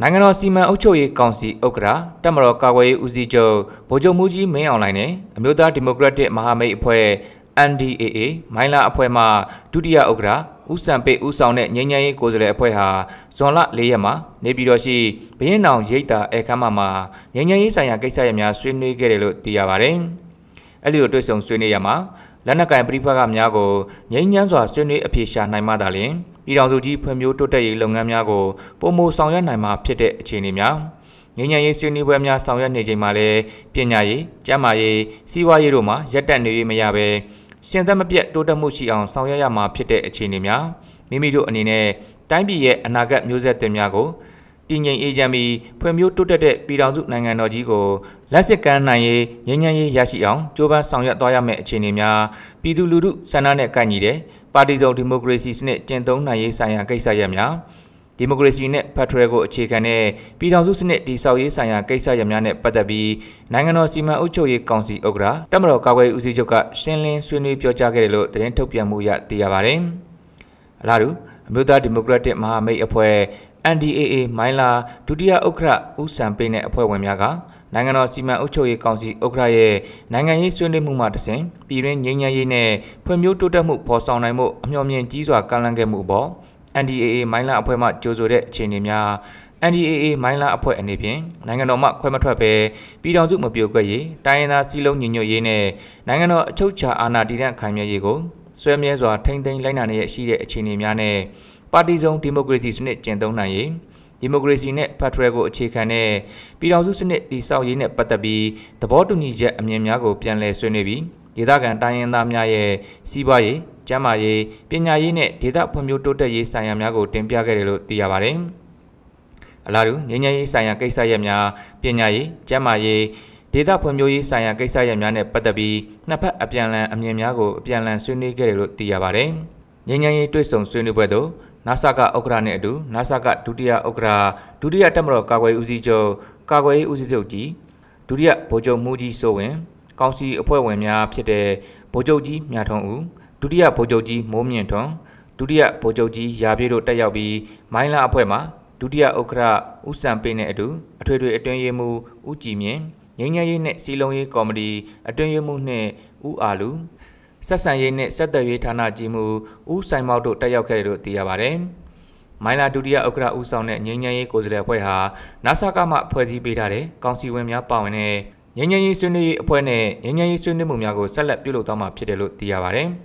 နိုင်ငံတော်စီမံအုပ်ချုပ်ရေးကောင်စီဥက္ကရာတက်မတော်ကာကွယ်ရေးဦးစီးချုပ်ဗိုလ်ချုပ်မှူးကြီးမင်းအောင်လှိုင်နဲ့အမျိုးသားဒီမိုကရက်တစ်မဟာမိတ်အဖွဲ့ NDAA မိုင်းလာအဖွဲ့မှဒုတိယဥက္ကရာဦးစံပေဦးဆောင်တဲ့ငြိမ်းချမ်းရေးကိုယ်စားလှယ်အဖွဲ့ဟာဇွန်လ၄ရက်မှာနေပြည်တော်ရှိဘရင်တောင်ရိပ်သာဧကမမှာငြိမ်းချမ်းရေးဆိုင်ရာကိစ္စရပ်များဆွေးနွေးခဲ့တယ်လို့သိရပါတယ်။အဲဒီလိုတွေ့ဆုံဆွေးနွေးရမှာလက်နက်ကင်ပြိပခါများကိုငြိမ်းချမ်းစွာဆွေးနွေးအပြေရှာနိုင်မှသာလျှင်ပြည်ထောင်စုကြီးဖွံ့ဖြိုးတိုးတက်ရေးလုပ်ငန်းများကိုပုံမဆောင်ရွက်နိုင်မှာဖြစ်တဲ့အခြေအနေများငញ្ញံရေးဆွေးနွေးပွဲများဆောင်ရွက်နေချိန်မှာလည်းပညာရေး၊ကျန်းမာရေး၊စီးပွားရေးတို့မှာရပ်တန့်နေရမရပဲရှင်သက်မပြတ်တိုးတက်မှုရှိအောင် ဆောင်ရွက်ရမှာဖြစ်တဲ့အခြေအနေများမိမိတို့အနေနဲ့တိုင်းပြည်ရဲ့အနာဂတ်မျိုးဆက်တင်များကိုတည်ငြိမ်အေဂျင်ပြီးဖွံ့ဖြိုးတိုးတက်တဲ့ပြည်ထောင်စုနိုင်ငံတော်ကြီးကိုလက်စစ်ကမ်းနိုင်ရေးငြိမ်းချမ်းရေးရရှိအောင်ကြိုးပမ်းဆောင်ရွက်သွားရမယ့်အခြေအနေများပြည်သူလူထုဆန္ဒနဲ့ကိုက်ညီတဲ့ပါတီစုံဒီမိုကရေစီစနစ်ကျင့်သုံးနိုင်ရေးဆိုင်ရာကိစ္စရပ်များဒီမိုကရေစီနဲ့ဖက်ဒရယ်ကိုအခြေခံတဲ့ပြည်ထောင်စုစနစ်တည်ဆောက်ရေးဆိုင်ရာကိစ္စရပ်များနဲ့ပတ်သက်ပြီးနိုင်ငံတော်စီမံအုပ်ချုပ်ရေးကောင်စီဥက္ကဋ္ဌတမတော်ကာကွယ်ဦးစီးချုပ်ကရှင်းလင်းဆွေးနွေးပြောကြားခဲ့တယ်လို့သတင်းထုတ်ပြန်မှုရသိရပါတယ်။အလားတူအမျိုးသားဒီမိုကရက်တစ်မဟာမိတ်အဖွဲ့ NDAA မိုင်းလာဒုတိယဥက္ကဋဦးစံပေးနဲ့အဖွဲ့ဝင်များကနိုင်ငံတော်စီမံအုပ်ချုပ်ရေးကောင်စီဥက္ကဋရဲ့နိုင်ငံရေးဆွေးနွေးမှုမှတစဉ်ပြည်တွင်းငြိမ်းချမ်းရေးနဲ့ဖွံ့ဖြိုးတိုးတက်မှုပေါ်ဆောင်နိုင်မှုအမျှော်မြင်ကြီးစွာကမ်းလှမ်းခဲ့မှုအပေါ် NDAA မိုင်းလာအဖွဲ့မှကြိုဆိုတဲ့အခြေအနေများ NDAA မိုင်းလာအဖွဲ့အနေဖြင့်နိုင်ငံတော်မှခွဲမထွက်ပဲပြည်ထောင်စုမပြိုကွက်ရေးတိုင်းရင်းသားစည်းလုံးညီညွတ်ရေးနဲ့နိုင်ငံတော်အချုပ်အခြာအာဏာတည်တံ့ခိုင်မြဲရေးကိုဆွဲမြဲစွာထိန်းသိမ်းလိုက်နိုင်ရရှိတဲ့အခြေအနေများနဲ့ပါတီစုံဒီမိုကရေစီစနစ်ကျင့်သုံးနိုင်ရေးဒီမိုကရေစီနဲ့ဖက်ဒရယ်ကိုအခြေခံတဲ့ပြည်ထောင်စုစနစ်တည်ဆောက်ရေးနဲ့ပတ်သက်ပြီးသဘောတူညီချက်အမြင်များကိုပြန်လည်ဆွေးနွေးပြီးဒေသခံတိုင်းရင်းသားများရဲ့စီးပွားရေးကျန်းမာရေးပညာရေးနဲ့ဒေသဖွံ့ဖြိုးတိုးတက်ရေးဆိုင်ရာများကိုတင်ပြခဲ့တယ်လို့သိရပါတယ်။အလားတူငြိမ်းချမ်းရေးဆိုင်ရာကိစ္စရပ်များပညာရေးကျန်းမာရေးဒေသဖွံ့ဖြိုးရေးဆိုင်ရာကိစ္စရပ်များနဲ့ပတ်သက်ပြီးနှစ်ဖက်အပြန်အလှန်အမြင်များကိုအပြန်အလှန်ဆွေးနွေးခဲ့တယ်လို့သိရပါတယ်။ငြိမ်းချမ်းရေးတွေ့ဆုံဆွေးနွေးပွဲသို့ NASA ကဥက္ကရာနဲ့အတူ NASA ကဒုတိယဥက္ကရာဒုတိယတပ်မတော်ကာကွယ်ဦးစီးချုပ်ကာကွယ်ရေးဦးစီးချုပ်ကြီးဒုတိယဗိုလ်ချုပ်မှူးကြီးစိုးဝင် ကောင်စီအဖွဲ့ဝင်များဖြစ်တဲ့ဗိုလ်ချုပ်ကြီးမြထုံးဦးဒုတိယဗိုလ်ချုပ်ကြီးမိုးမြင့်ထွန်းဒုတိယဗိုလ်ချုပ်ကြီးရာပြည့်တို့တက်ရောက်ပြီးမိုင်းလာအဖွဲ့မှာဒုတိယဥက္ကရာဦးစံပေးနဲ့အတူအထွေထွေအတွင်းရေးမှူးဦးကြည်မြင့်ငင်းငယ်ရေးနဲ့စီလုံးရေးကော်မတီအတွင်းရေးမှူးနှင့်ဦးအာလူဆက်ဆံရေးနှင့်ဆက်သွယ်ရေးဌာနကြီးမှဦးဆိုင်မောက်တို့တက်ရောက်ခဲ့တယ်လို့သိရပါတယ်။မိုင်းလာဒုတိယဥက္ကဋ္ဌဦးဆောင်တဲ့ငြိမ်းချမ်းရေးကိုယ်စားလှယ်အဖွဲ့ဟာ NASA ကမှဖွဲ့စည်းပေးထားတဲ့ကောင်စီဝင်များပါဝင်တဲ့ငြိမ်းချမ်းရေးဆွေးနွေးရေးအဖွဲ့နဲ့ငြိမ်းချမ်းရေးဆွေးနွေးမှုများကိုဆက်လက်ပြုလုပ်သွားမှာဖြစ်တယ်လို့သိရပါတယ်။